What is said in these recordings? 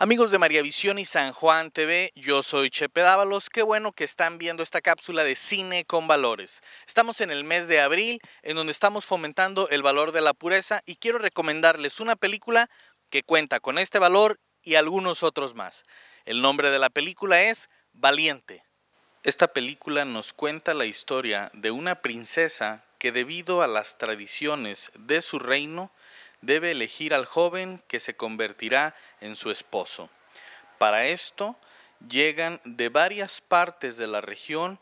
Amigos de María Visión y San Juan TV, yo soy Chepe Dávalos. Qué bueno que están viendo esta cápsula de Cine con Valores. Estamos en el mes de abril, en donde estamos fomentando el valor de la pureza y quiero recomendarles una película que cuenta con este valor y algunos otros más. El nombre de la película es Valiente. Esta película nos cuenta la historia de una princesa que debido a las tradiciones de su reino debe elegir al joven que se convertirá en su esposo. Para esto llegan de varias partes de la región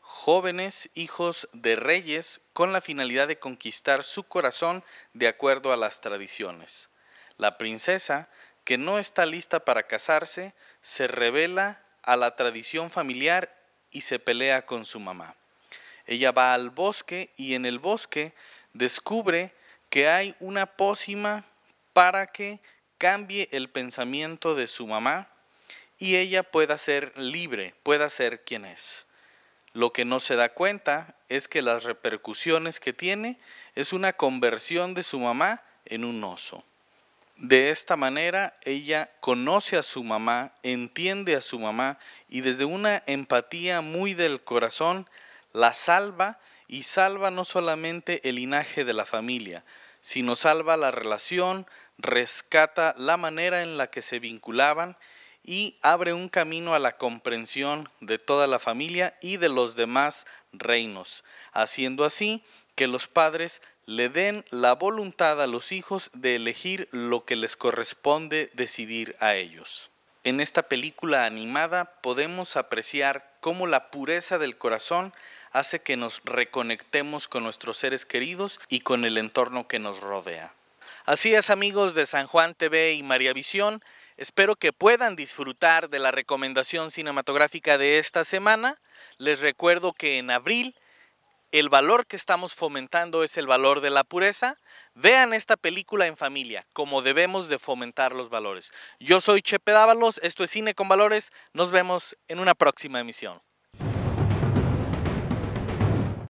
jóvenes hijos de reyes con la finalidad de conquistar su corazón de acuerdo a las tradiciones. La princesa, que no está lista para casarse, se revela a la tradición familiar y se pelea con su mamá. Ella va al bosque y en el bosque descubre que hay una pócima para que cambie el pensamiento de su mamá y ella pueda ser libre, pueda ser quien es. Lo que no se da cuenta es que las repercusiones que tiene es una conversión de su mamá en un oso. De esta manera ella conoce a su mamá, entiende a su mamá y desde una empatía muy del corazón la salva y salva no solamente el linaje de la familia, sino salva la relación, rescata la manera en la que se vinculaban y abre un camino a la comprensión de toda la familia y de los demás reinos, haciendo así que los padres le den la voluntad a los hijos de elegir lo que les corresponde decidir a ellos. En esta película animada podemos apreciar cómo la pureza del corazón hace que nos reconectemos con nuestros seres queridos y con el entorno que nos rodea. Así es amigos de San Juan TV y María Visión, espero que puedan disfrutar de la recomendación cinematográfica de esta semana. Les recuerdo que en abril el valor que estamos fomentando es el valor de la pureza. Vean esta película en familia, como debemos de fomentar los valores. Yo soy Chepe Dávalos, esto es Cine con Valores, nos vemos en una próxima emisión.